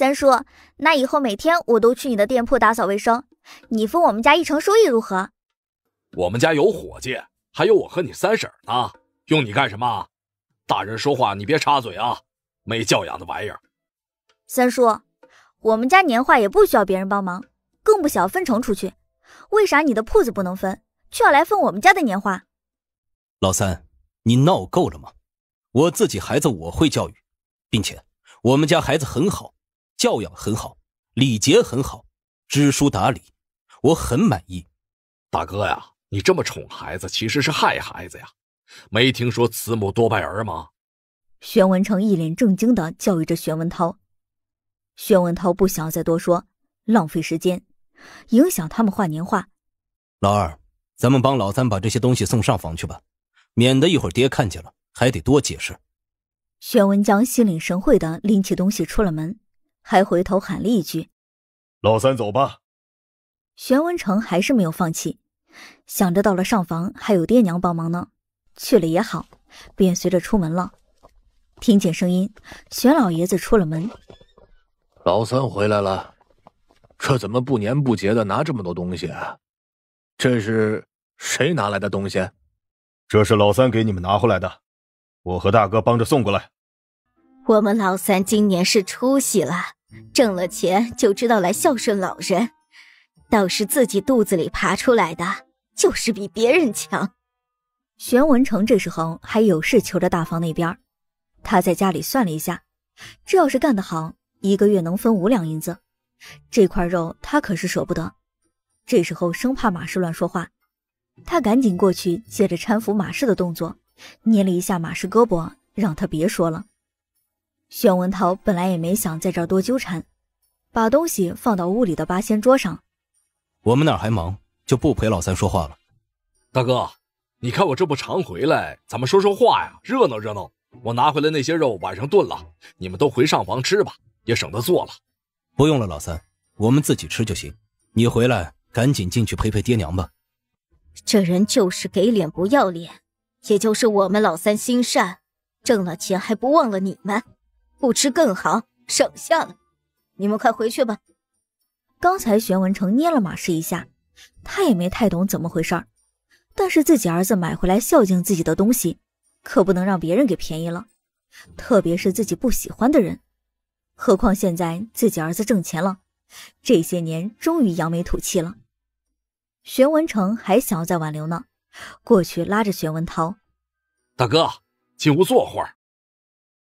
三叔，那以后每天我都去你的店铺打扫卫生，你分我们家一成收益如何？我们家有伙计，还有我和你三婶呢，用你干什么？大人说话你别插嘴啊，没教养的玩意儿。三叔，我们家年画也不需要别人帮忙，更不想要分成出去。为啥你的铺子不能分，却要来分我们家的年画？老三，你闹够了吗？我自己孩子我会教育，并且我们家孩子很好。教养很好，礼节很好，知书达理，我很满意。大哥呀，你这么宠孩子，其实是害孩子呀！没听说慈母多败儿吗？宣文成一脸正经的教育着宣文涛。宣文涛不想再多说，浪费时间，影响他们画年画。老二，咱们帮老三把这些东西送上房去吧，免得一会儿爹看见了还得多解释。宣文江心领神会的拎起东西出了门。还回头喊了一句：“老三，走吧。”玄文成还是没有放弃，想着到了上房还有爹娘帮忙呢，去了也好，便随着出门了。听见声音，玄老爷子出了门：“老三回来了，这怎么不年不节的拿这么多东西？啊？这是谁拿来的东西？这是老三给你们拿回来的，我和大哥帮着送过来。”我们老三今年是出息了，挣了钱就知道来孝顺老人，倒是自己肚子里爬出来的，就是比别人强。玄文成这时候还有事求着大房那边，他在家里算了一下，这要是干得好，一个月能分五两银子，这块肉他可是舍不得。这时候生怕马氏乱说话，他赶紧过去，借着搀扶马氏的动作，捏了一下马氏胳膊，让他别说了。宣文涛本来也没想在这儿多纠缠，把东西放到屋里的八仙桌上。我们哪还忙，就不陪老三说话了。大哥，你看我这不常回来，咱们说说话呀，热闹热闹。我拿回来那些肉，晚上炖了，你们都回上房吃吧，也省得做了。不用了，老三，我们自己吃就行。你回来赶紧进去陪陪爹娘吧。这人就是给脸不要脸，也就是我们老三心善，挣了钱还不忘了你们。不吃更好，省下了。你们快回去吧。刚才玄文成捏了马氏一下，他也没太懂怎么回事儿。但是自己儿子买回来孝敬自己的东西，可不能让别人给便宜了，特别是自己不喜欢的人。何况现在自己儿子挣钱了，这些年终于扬眉吐气了。玄文成还想要再挽留呢，过去拉着玄文涛：“大哥，进屋坐会儿。”